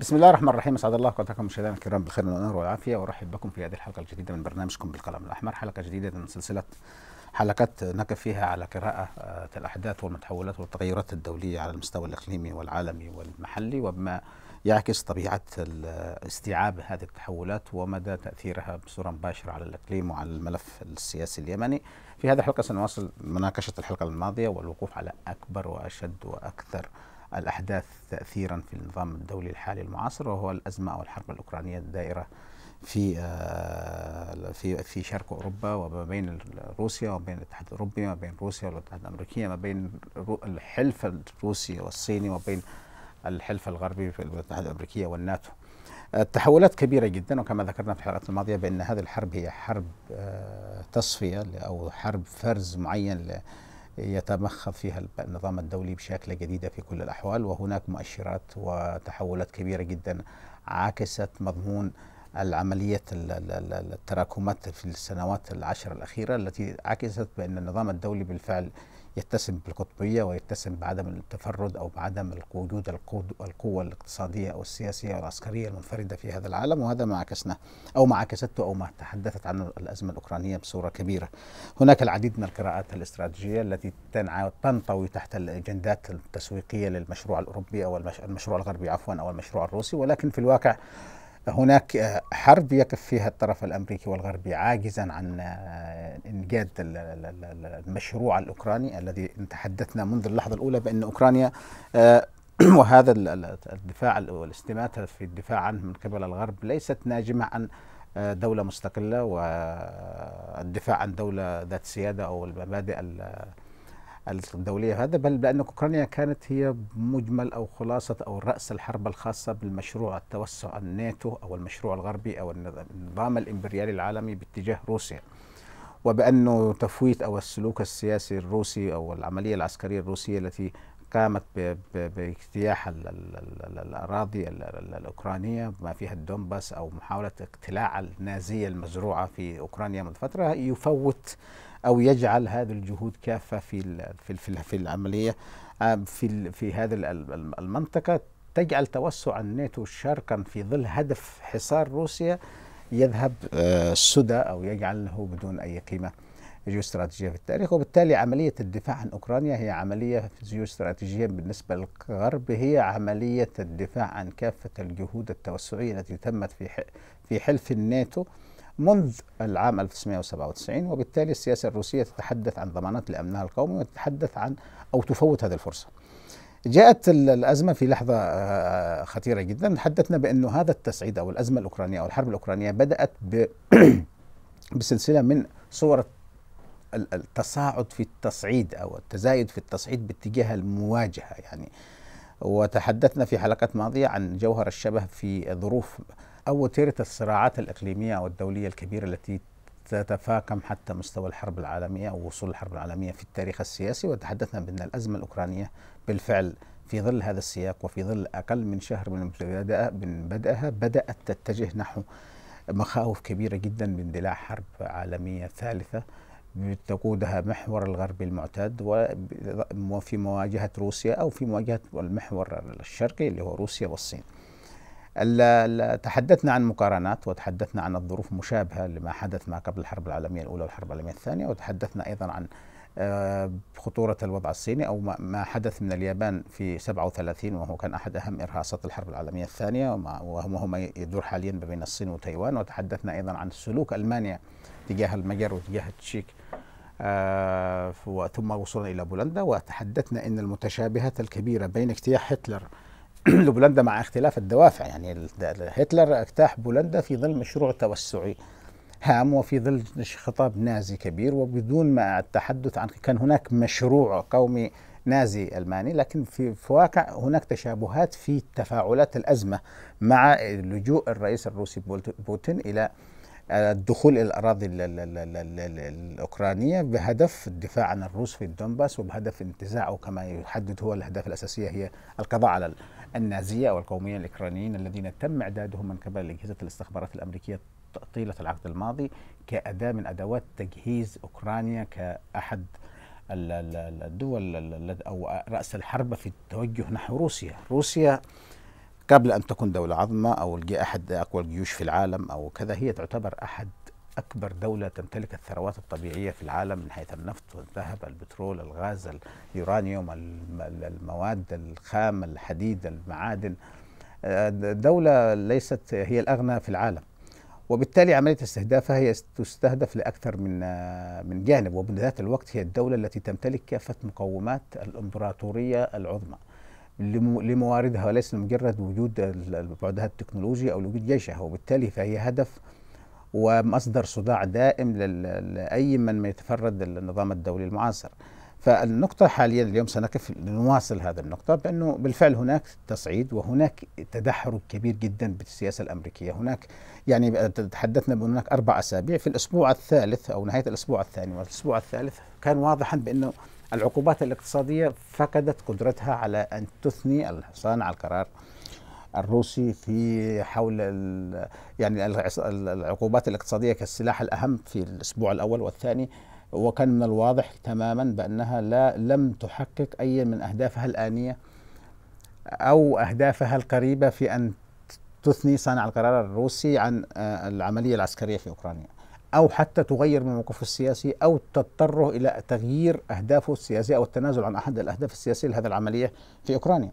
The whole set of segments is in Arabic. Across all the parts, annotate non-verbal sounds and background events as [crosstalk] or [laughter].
بسم الله الرحمن الرحيم اسعد الله اوقاتكم مشاهدينا الكرام بالخير والنور والعافيه وارحب بكم في هذه الحلقه الجديده من برنامجكم بالقلم الاحمر حلقه جديده من سلسله حلقات نقف فيها على قراءة آه، الأحداث والمتحولات والتغيرات الدولية على المستوى الإقليمي والعالمي والمحلي وبما يعكس طبيعة استيعاب هذه التحولات ومدى تأثيرها بصورة مباشرة على الإقليم وعلى الملف السياسي اليمني في هذه الحلقة سنواصل مناقشة الحلقة الماضية والوقوف على أكبر وأشد وأكثر الأحداث تأثيرا في النظام الدولي الحالي المعاصر وهو الأزمة أو الحرب الأوكرانية الدائرة في آه، في في شرق اوروبا وما بين روسيا وبين الاتحاد الاوروبي وما بين روسيا والاتحاد الامريكي ما بين الحلف الروسي والصيني وبين الحلف الغربي في الاتحاد الامريكي والناتو. التحولات آه، كبيرة جدا وكما ذكرنا في الحلقات الماضية بأن هذه الحرب هي حرب آه، تصفية أو حرب فرز معين يتمخض فيها النظام الدولي بشكل جديد في كل الأحوال وهناك مؤشرات وتحولات كبيرة جدا عاكست مضمون العملية التراكمات في السنوات العشر الأخيرة التي عكست بأن النظام الدولي بالفعل يتسم بالقطبية ويتسم بعدم التفرد أو بعدم وجود القوة الاقتصادية أو السياسية أو العسكرية المنفردة في هذا العالم وهذا ما عكسناه أو ما عكسته أو ما تحدثت عنه الأزمة الأوكرانية بصورة كبيرة هناك العديد من القراءات الاستراتيجية التي تنطوي تحت الأجندات التسويقية للمشروع الأوروبي أو المشروع الغربي عفوا أو المشروع الروسي ولكن في الواقع هناك آه، حرب يقف فيها الطرف الامريكي والغربي عاجزا عن آه، انجاد المشروع الاوكراني الذي تحدثنا منذ اللحظه الاولى بان اوكرانيا آه، [clears throat] وهذا الدفاع والاستماتة في الدفاع عنه من قبل الغرب ليست ناجمة عن دولة مستقلة والدفاع عن دولة ذات سيادة أو المبادئ الدولية هذا بل بأن أوكرانيا كانت هي مجمل أو خلاصة أو رأس الحرب الخاصة بالمشروع التوسع الناتو أو المشروع الغربي أو النظام الإمبريالي العالمي باتجاه روسيا وبأنه تفويت أو السلوك السياسي الروسي أو العملية العسكرية الروسية التي قامت باجتياح الاراضي الاوكرانيه بما فيها الدومباس او محاوله اقتلاع النازيه المزروعه في اوكرانيا من فتره يفوت او يجعل هذه الجهود كافه في في في العمليه في في هذه المنطقه تجعل توسع الناتو شرقا في ظل هدف حصار روسيا يذهب آه، سدى او يجعله بدون اي قيمه جيوستراتيجية في التاريخ وبالتالي عملية الدفاع عن أوكرانيا هي عملية جيوستراتيجية بالنسبة للغرب هي عملية الدفاع عن كافة الجهود التوسعية التي تمت في في حلف الناتو منذ العام 1997 وبالتالي السياسة الروسية تتحدث عن ضمانات لأمنها القومي وتتحدث عن أو تفوت هذه الفرصة جاءت الأزمة في لحظة آه، خطيرة جدا تحدثنا بأنه هذا التصعيد أو الأزمة الأوكرانية أو الحرب الأوكرانية بدأت [coughs] بسلسلة من صور التصاعد في التصعيد او التزايد في التصعيد باتجاه المواجهه يعني وتحدثنا في حلقات ماضيه عن جوهر الشبه في ظروف او وتيره الصراعات الاقليميه او الدوليه الكبيره التي تتفاقم حتى مستوى الحرب العالميه او وصول الحرب العالميه في التاريخ السياسي وتحدثنا بان الازمه الاوكرانيه بالفعل في ظل هذا السياق وفي ظل اقل من شهر من بدأها بدات تتجه نحو مخاوف كبيره جدا باندلاع حرب عالميه ثالثه تقودها محور الغربي المعتاد وفي مواجهة روسيا أو في مواجهة المحور الشرقي اللي هو روسيا والصين تحدثنا عن مقارنات وتحدثنا عن الظروف مشابهة لما حدث ما قبل الحرب العالمية الأولى والحرب العالمية الثانية وتحدثنا أيضا عن آه، خطورة الوضع الصيني أو ما حدث من اليابان في 37 وهو كان أحد أهم إرهاصات الحرب العالمية الثانية وهو ما يدور حاليا ما بين الصين وتايوان وتحدثنا أيضا عن سلوك ألمانيا تجاه المجر وتجاه التشيك آه، ثم وصولا الى بولندا وتحدثنا ان المتشابهات الكبيره بين اجتياح هتلر [clears throat] لبولندا مع اختلاف الدوافع يعني هتلر اجتاح بولندا في ظل مشروع توسعي هام وفي ظل خطاب نازي كبير وبدون ما التحدث عن كان هناك مشروع قومي نازي الماني لكن في, في واقع هناك تشابهات في تفاعلات الازمه مع لجوء الرئيس الروسي بوتين الى الدخول الى الاراضي الاوكرانيه بهدف الدفاع عن الروس في الدنباس وبهدف انتزاعه كما يحدد هو الاهداف الاساسيه هي القضاء على النازيه او القوميه الاوكرانيين الذين تم اعدادهم من قبل اجهزه الاستخبارات الامريكيه طيله العقد الماضي كاداه من ادوات تجهيز اوكرانيا كاحد الدول او راس الحرب في التوجه نحو روسيا، روسيا قبل أن تكون دولة عظمى أو أحد أقوى الجيوش في العالم أو كذا هي تعتبر أحد أكبر دولة تمتلك الثروات الطبيعية في العالم من حيث النفط والذهب البترول الغاز اليورانيوم المواد الخام الحديد المعادن آه، دولة ليست هي الأغنى في العالم وبالتالي عملية استهدافها هي تستهدف لأكثر من آه، من جانب وبذات الوقت هي الدولة التي تمتلك كافة مقومات الإمبراطورية العظمى لمواردها وليس لمجرد وجود بعدها التكنولوجي او لوجود جيشها وبالتالي فهي هدف ومصدر صداع دائم لاي من يتفرد النظام الدولي المعاصر. فالنقطة حاليا اليوم سنقف نواصل هذا النقطة بأنه بالفعل هناك تصعيد وهناك تدحرج كبير جدا بالسياسة الأمريكية هناك يعني تحدثنا بأن هناك أربع أسابيع في الأسبوع الثالث أو نهاية الأسبوع الثاني والأسبوع الثالث كان واضحا بأنه العقوبات الاقتصادية فقدت قدرتها على أن تثني الحصان على القرار الروسي في حول يعني العقوبات الاقتصادية كالسلاح الأهم في الأسبوع الأول والثاني وكان من الواضح تماما بأنها لا لم تحقق أي من أهدافها الآنية أو أهدافها القريبة في أن تثني صانع القرار الروسي عن آه، العملية العسكرية في أوكرانيا أو حتى تغير من موقفه السياسي أو تضطره إلى تغيير أهدافه السياسية أو التنازل عن أحد الأهداف السياسية لهذه العملية في أوكرانيا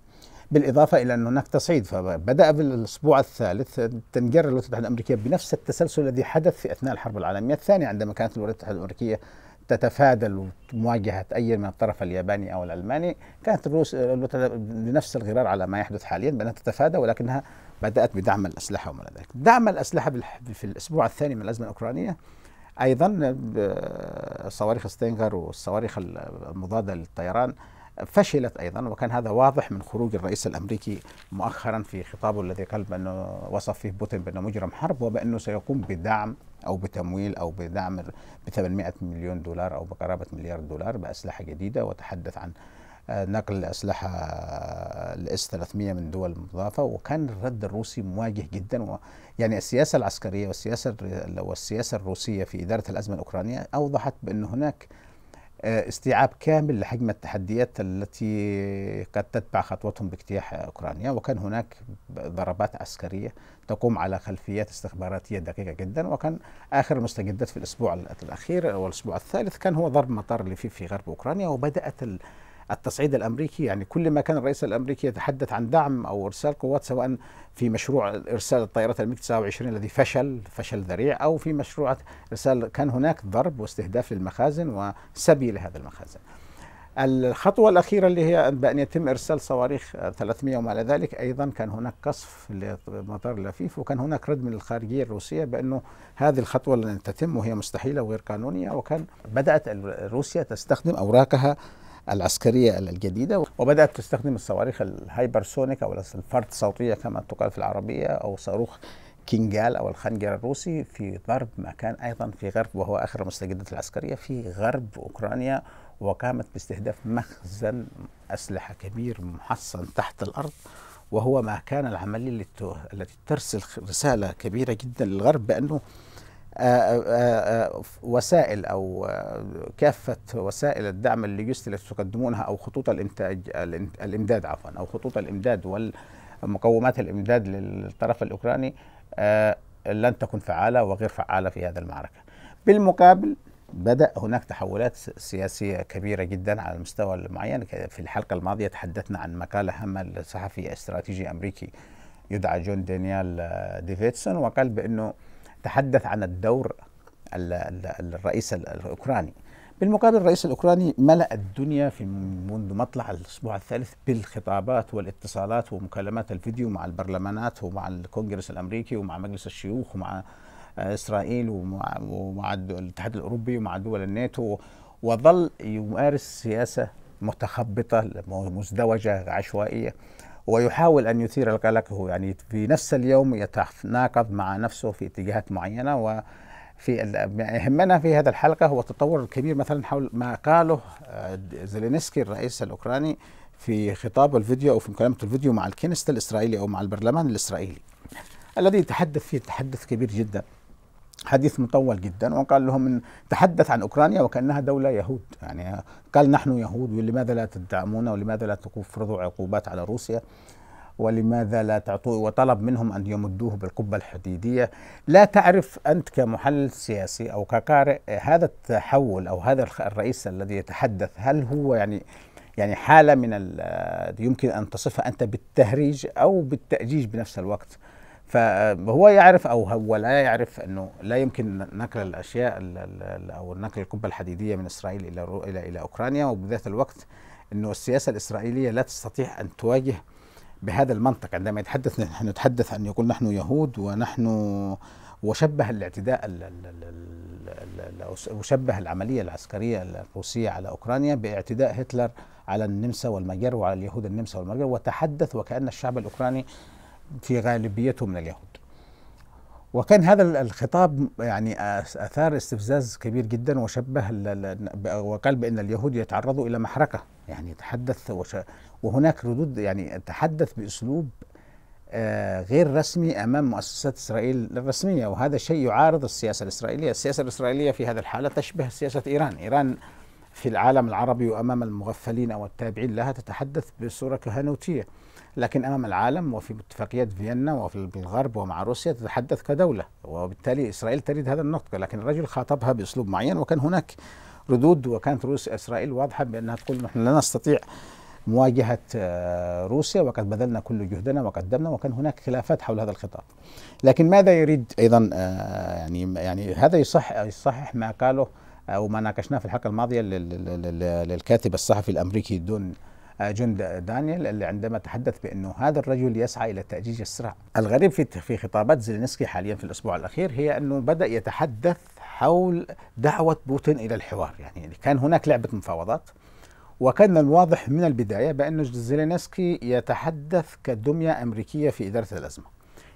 بالإضافة إلى أن هناك تصعيد فبدأ في الأسبوع الثالث تنجر الولايات المتحدة الأمريكية بنفس التسلسل الذي حدث في أثناء الحرب العالمية الثانية عندما كانت الولايات المتحدة الأمريكية تتفادى مواجهة أي من الطرف الياباني أو الألماني كانت الروس بنفس الغرار على ما يحدث حاليا بأنها تتفادى ولكنها بدأت بدعم الأسلحة وما إلى ذلك دعم الأسلحة في الأسبوع الثاني من الأزمة الأوكرانية أيضا آه، صواريخ ستينغر والصواريخ المضادة للطيران فشلت ايضا وكان هذا واضح من خروج الرئيس الامريكي مؤخرا في خطابه الذي قال بانه وصف فيه بوتين بانه مجرم حرب وبانه سيقوم بدعم او بتمويل او بدعم ب 800 مليون دولار او بقرابه مليار دولار باسلحه جديده وتحدث عن آه، نقل أسلحة آه، الاس 300 من دول مضافة وكان الرد الروسي مواجه جدا و يعني السياسة العسكرية والسياسة والسياسة الروسية في إدارة الأزمة الأوكرانية أوضحت بأن هناك آه، استيعاب كامل لحجم التحديات التي قد تتبع خطوتهم باجتياح اوكرانيا وكان هناك ضربات عسكريه تقوم على خلفيات استخباراتيه دقيقه جدا وكان اخر المستجدات في الاسبوع الاخير والاسبوع الثالث كان هو ضرب مطار لفيف في غرب اوكرانيا وبدات التصعيد الامريكي يعني كل ما كان الرئيس الامريكي يتحدث عن دعم او ارسال قوات سواء في مشروع ارسال الطائرات الميك 29 الذي فشل فشل ذريع او في مشروع ارسال كان هناك ضرب واستهداف للمخازن وسبي لهذا المخازن. الخطوة الأخيرة اللي هي بأن يتم إرسال صواريخ 300 وما إلى ذلك أيضا كان هناك قصف لمطار لفيف وكان هناك رد من الخارجية الروسية بأنه هذه الخطوة لن تتم وهي مستحيلة وغير قانونية وكان بدأت روسيا تستخدم أوراقها العسكرية الجديدة وبدأت تستخدم الصواريخ الهايبرسونيك أو الفرد الصوتية كما تقال في العربية أو صاروخ كينجال أو الخنجر الروسي في ضرب مكان أيضا في غرب وهو آخر المستجدات العسكرية في غرب أوكرانيا وقامت باستهداف مخزن أسلحة كبير محصن تحت الأرض وهو ما كان العملية التي ترسل رسالة كبيرة جدا للغرب بأنه آه، آه، آه، وسائل أو كافة وسائل الدعم اللوجستي التي تقدمونها أو خطوط الإنتاج الإمداد عفوا أو خطوط الإمداد ومقومات الإمداد للطرف الأوكراني لن تكون فعالة وغير فعالة في هذه المعركة بالمقابل بدأ هناك تحولات سياسية كبيرة جدا على المستوى المعين في الحلقة الماضية تحدثنا عن مقالة هامة لصحفي استراتيجي أمريكي يدعى جون دانيال ديفيدسون وقال بأنه تحدث عن الدور الرئيس الاوكراني بالمقابل الرئيس الاوكراني ملا الدنيا في منذ مطلع الاسبوع الثالث بالخطابات والاتصالات ومكالمات الفيديو مع البرلمانات ومع الكونغرس الامريكي ومع مجلس الشيوخ ومع آه، اسرائيل ومع, ومع الاتحاد الاوروبي ومع دول الناتو وظل يمارس سياسه متخبطه مزدوجه عشوائيه ويحاول أن يثير هو يعني في نفس اليوم يتناقض مع نفسه في اتجاهات معينة و في يهمنا في هذا الحلقة هو التطور الكبير مثلا حول ما قاله آه، زيلينسكي الرئيس الأوكراني في خطاب الفيديو أو في مكالمة الفيديو مع الكنيست الإسرائيلي أو مع البرلمان الإسرائيلي الذي تحدث فيه تحدث كبير جدا حديث مطول جدا وقال لهم إن تحدث عن اوكرانيا وكانها دوله يهود يعني قال نحن يهود ولماذا لا تدعمونا ولماذا لا تفرضوا عقوبات على روسيا ولماذا لا تعطوا وطلب منهم ان يمدوه بالقبه الحديديه لا تعرف انت كمحلل سياسي او كقارئ هذا التحول او هذا الرئيس الذي يتحدث هل هو يعني يعني حاله من يمكن ان تصفها انت بالتهريج او بالتاجيج بنفس الوقت فهو يعرف او هو لا يعرف انه لا يمكن نقل الاشياء او نقل القبه الحديديه من اسرائيل الى الى الى اوكرانيا وبذات الوقت انه السياسه الاسرائيليه لا تستطيع ان تواجه بهذا المنطق عندما يتحدث نحن نتحدث ان يقول نحن يهود ونحن وشبه الاعتداء وشبه العمليه العسكريه الروسيه على اوكرانيا باعتداء هتلر على النمسا والمجر وعلى اليهود النمسا والمجر وتحدث وكان الشعب الاوكراني في غالبيته من اليهود وكان هذا الخطاب يعني اثار استفزاز كبير جدا وشبه وقال بان اليهود يتعرضوا الى محرقه يعني تحدث وهناك ردود يعني تحدث باسلوب آه، غير رسمي امام مؤسسات اسرائيل الرسميه وهذا شيء يعارض السياسه الاسرائيليه، السياسه الاسرائيليه في هذه الحاله تشبه سياسه ايران، ايران في العالم العربي وامام المغفلين او التابعين لها تتحدث بصوره كهنوتيه لكن امام العالم وفي اتفاقيات فيينا وفي الغرب ومع روسيا تتحدث كدوله وبالتالي اسرائيل تريد هذا النطق لكن الرجل خاطبها باسلوب معين وكان هناك ردود وكانت روس اسرائيل واضحه بانها تقول نحن لا نستطيع مواجهه آه، روسيا وقد بذلنا كل جهدنا وقدمنا وكان هناك خلافات حول هذا الخطاب. لكن ماذا يريد ايضا آه، يعني يعني هذا يصح يصحح ما قاله آه، او ما ناقشناه في الحلقه الماضيه للكاتب الصحفي الامريكي دون جند دانيال اللي عندما تحدث بأنه هذا الرجل يسعى إلى تأجيج الصراع الغريب في في خطابات زيلينسكي حاليا في الأسبوع الأخير هي أنه بدأ يتحدث حول دعوة بوتين إلى الحوار يعني كان هناك لعبة مفاوضات وكان الواضح من البداية بأن زيلينسكي يتحدث كدمية أمريكية في إدارة الأزمة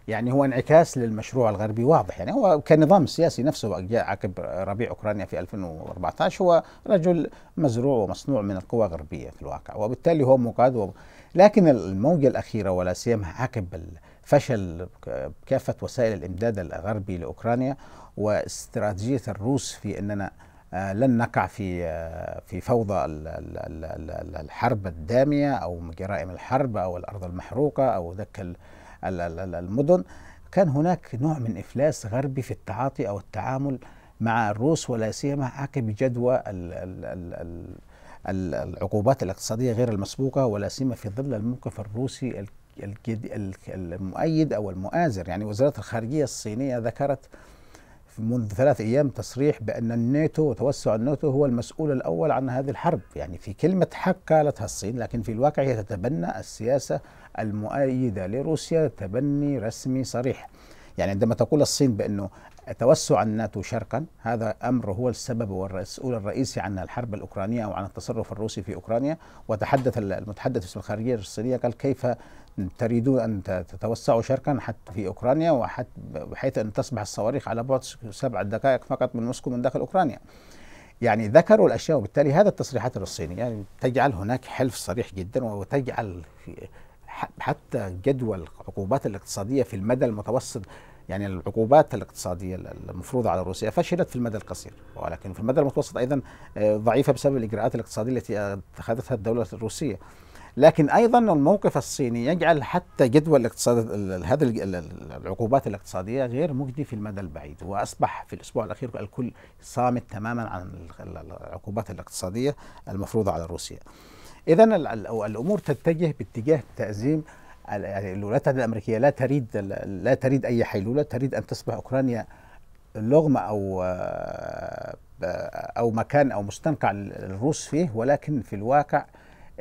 يعني هو انعكاس للمشروع الغربي واضح يعني هو كنظام سياسي نفسه جاء عقب ربيع اوكرانيا في 2014 هو رجل مزروع ومصنوع من القوى الغربيه في الواقع وبالتالي هو مقاد و... لكن الموجه الاخيره ولا سيما عقب فشل كافه وسائل الامداد الغربي لاوكرانيا واستراتيجيه الروس في اننا آه، لن نقع في آه، في فوضى الحرب الداميه او جرائم الحرب او الارض المحروقه او ذاك المدن كان هناك نوع من افلاس غربي في التعاطي او التعامل مع الروس ولا سيما عقب جدوى العقوبات الاقتصاديه غير المسبوقه ولا سيما في ظل الموقف الروسي المؤيد او المؤازر يعني وزاره الخارجيه الصينيه ذكرت منذ ثلاث أيام تصريح بأن الناتو وتوسع الناتو هو المسؤول الأول عن هذه الحرب يعني في كلمة حق قالتها الصين لكن في الواقع هي تتبنى السياسة المؤيدة لروسيا تبني رسمي صريح يعني عندما تقول الصين بأنه توسع الناتو شرقا هذا امر هو السبب والمسؤول الرئيسي عن الحرب الاوكرانيه او عن التصرف الروسي في اوكرانيا وتحدث المتحدث في الخارجيه الصينيه قال كيف تريدون أن تتوسعوا شركا حتى في أوكرانيا وحتى بحيث أن تصبح الصواريخ على بعد سبع دقائق فقط من موسكو من داخل أوكرانيا يعني ذكروا الأشياء وبالتالي هذا التصريحات الصينية يعني تجعل هناك حلف صريح جدا وتجعل حتى جدول العقوبات الاقتصادية في المدى المتوسط يعني العقوبات الاقتصادية المفروضة على روسيا فشلت في المدى القصير ولكن في المدى المتوسط أيضا آه، ضعيفة بسبب الإجراءات الاقتصادية التي اتخذتها الدولة الروسية لكن ايضا الموقف الصيني يجعل حتى جدول الاقتصاد هذه العقوبات الاقتصاديه غير مجدي في المدى البعيد واصبح في الاسبوع الاخير الكل صامت تماما عن العقوبات الاقتصاديه المفروضه على روسيا. اذا الامور تتجه باتجاه تازيم الولايات يعني المتحده الامريكيه لا تريد لا تريد اي حيلوله تريد ان تصبح اوكرانيا لغمه او آه، آه، او مكان او مستنقع للروس فيه ولكن في الواقع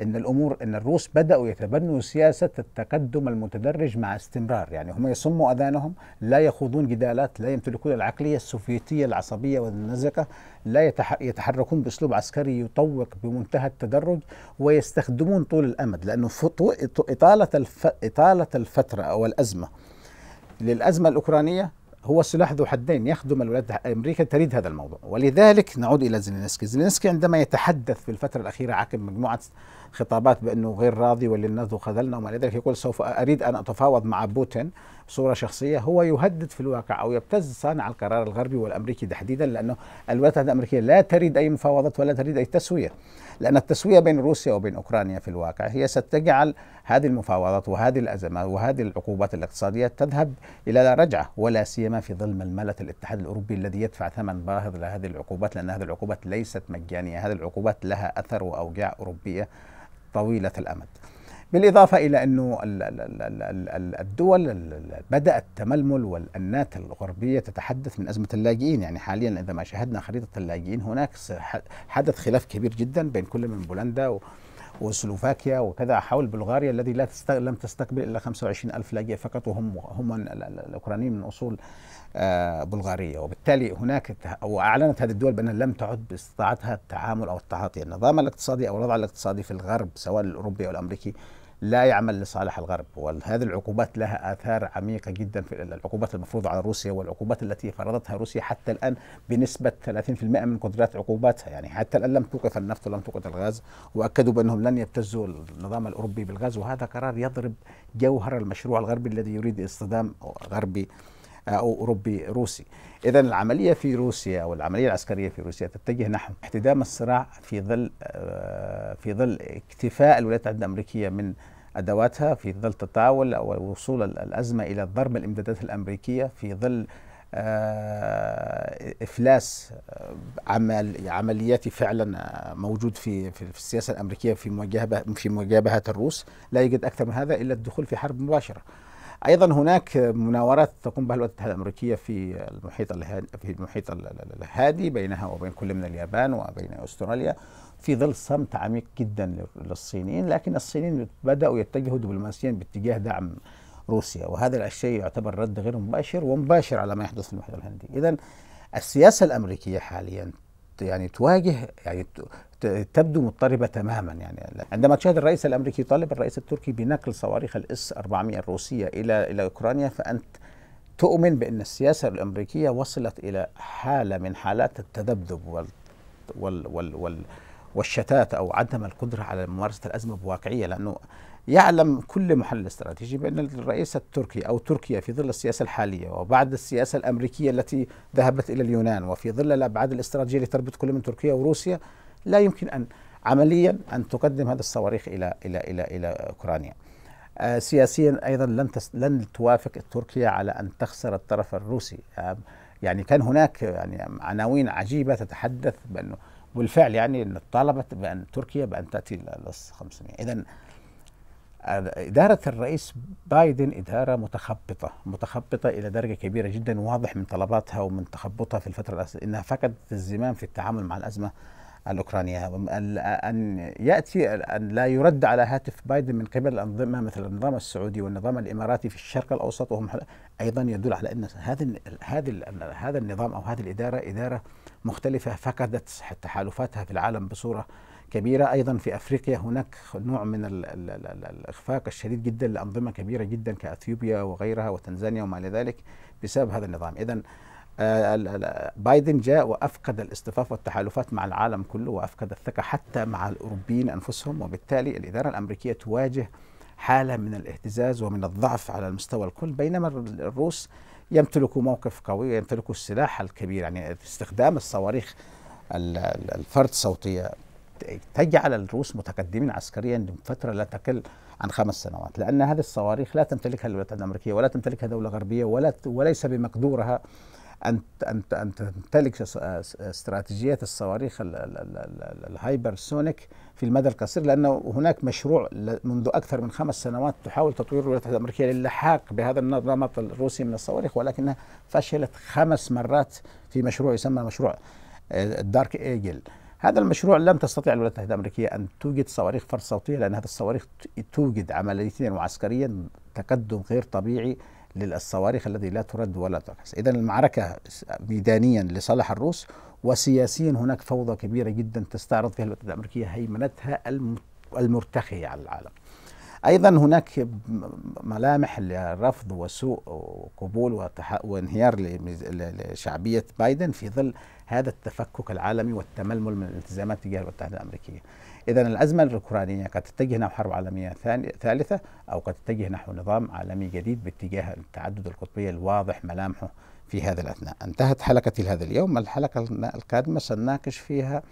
ان الامور ان الروس بداوا يتبنوا سياسه التقدم المتدرج مع استمرار يعني هم يصموا اذانهم لا يخوضون جدالات لا يمتلكون العقليه السوفيتيه العصبيه والنزقه لا يتحركون باسلوب عسكري يطوق بمنتهى التدرج ويستخدمون طول الامد لانه اطاله اطاله الفتره او الازمه للازمه الاوكرانيه هو سلاح ذو حدين يخدم الولايات الامريكيه تريد هذا الموضوع ولذلك نعود الى زيلينسكي زيلينسكي عندما يتحدث في الفتره الاخيره عقب مجموعه خطابات بانه غير راضي وللناس خذلنا وما الى ذلك يقول سوف اريد ان اتفاوض مع بوتين بصوره شخصيه هو يهدد في الواقع او يبتز صانع القرار الغربي والامريكي تحديدا لانه الولايات الامريكيه لا تريد اي مفاوضات ولا تريد اي تسويه لان التسويه بين روسيا وبين اوكرانيا في الواقع هي ستجعل هذه المفاوضات وهذه الأزمات وهذه العقوبات الاقتصادية تذهب إلى رجعة ولا سيما في ظل ململة الاتحاد الأوروبي الذي يدفع ثمن باهظ لهذه العقوبات لأن هذه العقوبات ليست مجانية هذه العقوبات لها أثر وأوجاع أوروبية طويلة الأمد بالإضافة إلى أنه الدول بدات تململ والأنات الغربية تتحدث من أزمة اللاجئين يعني حاليا إذا ما شاهدنا خريطة اللاجئين هناك حدث خلاف كبير جدا بين كل من بولندا و وسلوفاكيا وكذا حول بلغاريا الذي لا تستق... لم تستقبل الا 25 الف لاجئ فقط وهم هم الاوكرانيين من اصول آه، بلغاريه وبالتالي هناك واعلنت هذه الدول بانها لم تعد باستطاعتها التعامل او التعاطي النظام الاقتصادي او الوضع الاقتصادي في الغرب سواء الاوروبي او الامريكي لا يعمل لصالح الغرب وهذه العقوبات لها آثار عميقة جدا في العقوبات المفروضة على روسيا والعقوبات التي فرضتها روسيا حتى الآن بنسبة 30% من قدرات عقوباتها يعني حتى الآن لم توقف النفط ولم توقف الغاز وأكدوا بأنهم لن يبتزوا النظام الأوروبي بالغاز وهذا قرار يضرب جوهر المشروع الغربي الذي يريد اصطدام غربي او اوروبي روسي. اذا العمليه في روسيا او العمليه العسكريه في روسيا تتجه نحو احتدام الصراع في ظل آه، في ظل اكتفاء الولايات المتحده الامريكيه من ادواتها في ظل تطاول او وصول الازمه الى ضرب الامدادات الامريكيه في ظل آه، افلاس آه، عمل عملياتي فعلا موجود في في السياسه الامريكيه في مواجهه في مجابهه الروس لا يوجد اكثر من هذا الا الدخول في حرب مباشره ايضا هناك مناورات تقوم بها الولايات المتحده الامريكيه في المحيط الهادي في المحيط الهادي بينها وبين كل من اليابان وبين استراليا في ظل صمت عميق جدا للصينيين لكن الصينيين بداوا يتجهوا دبلوماسيا باتجاه دعم روسيا وهذا الشيء يعتبر رد غير مباشر ومباشر على ما يحدث في المحيط الهندي اذا السياسه الامريكيه حاليا يعني تواجه يعني تبدو مضطربة تماما يعني عندما تشاهد الرئيس الأمريكي يطالب الرئيس التركي بنقل صواريخ الاس 400 الروسية إلى إلى أوكرانيا فأنت تؤمن بأن السياسة الأمريكية وصلت إلى حالة من حالات التذبذب وال وال وال, وال والشتات أو عدم القدرة على ممارسة الأزمة بواقعية لأنه يعلم كل محلل استراتيجي بأن الرئيس التركي أو تركيا في ظل السياسة الحالية وبعد السياسة الأمريكية التي ذهبت إلى اليونان وفي ظل الأبعاد الاستراتيجية تربط كل من تركيا وروسيا لا يمكن أن عمليا أن تقدم هذا الصواريخ إلى إلى إلى إلى أوكرانيا. آه، سياسيا أيضا لن لن توافق تركيا على أن تخسر الطرف الروسي. يعني كان هناك يعني عناوين عجيبة تتحدث بأنه بالفعل يعني طالبت بأن تركيا بأن تأتي ل 500 إذا إدارة الرئيس بايدن إدارة متخبطة متخبطة إلى درجة كبيرة جدا واضح من طلباتها ومن تخبطها في الفترة الأخيرة إنها فقدت الزمام في التعامل مع الأزمة الأوكرانية أن يأتي أن لا يرد على هاتف بايدن من قبل الأنظمة مثل النظام السعودي والنظام الإماراتي في الشرق الأوسط وهم أيضا يدل على أن هذه هذا النظام أو هذه الإدارة إدارة مختلفة فقدت تحالفاتها في العالم بصورة كبيرة أيضا في أفريقيا هناك نوع من الإخفاق الشديد جدا لأنظمة كبيرة جدا كأثيوبيا وغيرها وتنزانيا وما إلى ذلك بسبب هذا النظام إذا آه، بايدن جاء وافقد الاصطفاف والتحالفات مع العالم كله وافقد الثقه حتى مع الاوروبيين انفسهم وبالتالي الاداره الامريكيه تواجه حاله من الاهتزاز ومن الضعف على المستوى الكل بينما الروس يمتلكوا موقف قوي يمتلكوا السلاح الكبير يعني استخدام الصواريخ الفرد صوتيه تجعل الروس متقدمين عسكريا لفتره لا تقل عن خمس سنوات لان هذه الصواريخ لا تمتلكها الولايات الامريكيه ولا تمتلكها دوله غربيه ولا وليس بمقدورها ان ان ان تمتلك استراتيجيه الصواريخ الهايبرسونيك في المدى القصير لانه هناك مشروع منذ اكثر من خمس سنوات تحاول تطوير الولايات الامريكيه للحاق بهذا النمط الروسي من الصواريخ ولكنها فشلت خمس مرات في مشروع يسمى مشروع آه، الدارك ايجل هذا المشروع لم تستطع الولايات المتحده الامريكيه ان توجد صواريخ فرص صوتيه لان هذه الصواريخ توجد عمليا وعسكريا تقدم غير طبيعي للصواريخ الذي لا ترد ولا تنحس اذا المعركه ميدانيا لصالح الروس وسياسيا هناك فوضى كبيره جدا تستعرض فيها الولايات الامريكيه هيمنتها المرتخيه على العالم ايضا هناك ملامح لرفض وسوء قبول وانهيار لشعبيه بايدن في ظل هذا التفكك العالمي والتململ من الالتزامات تجاه الولايات الامريكيه. اذا الازمه الاوكرانيه قد تتجه نحو حرب عالميه ثالثه او قد تتجه نحو نظام عالمي جديد باتجاه التعدد القطبي الواضح ملامحه في هذا الاثناء. انتهت حلقتي لهذا اليوم، الحلقه القادمه سنناقش فيها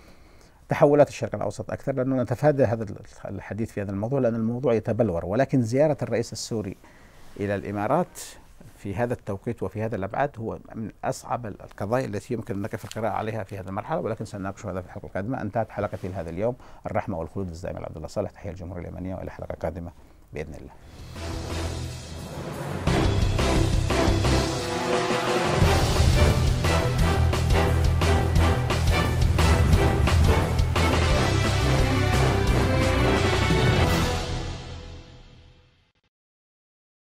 تحولات الشرق الاوسط اكثر لانه نتفادى هذا الحديث في هذا الموضوع لان الموضوع يتبلور ولكن زياره الرئيس السوري الى الامارات في هذا التوقيت وفي هذا الابعاد هو من اصعب القضايا التي يمكن انك في القراءه عليها في هذه المرحله ولكن سنناقش هذا في الحلقه القادمه انتهت حلقتي لهذا اليوم الرحمه والخلود للزعيم عبد الله صالح تحيه الجمهوريه اليمنيه والى حلقه قادمه باذن الله.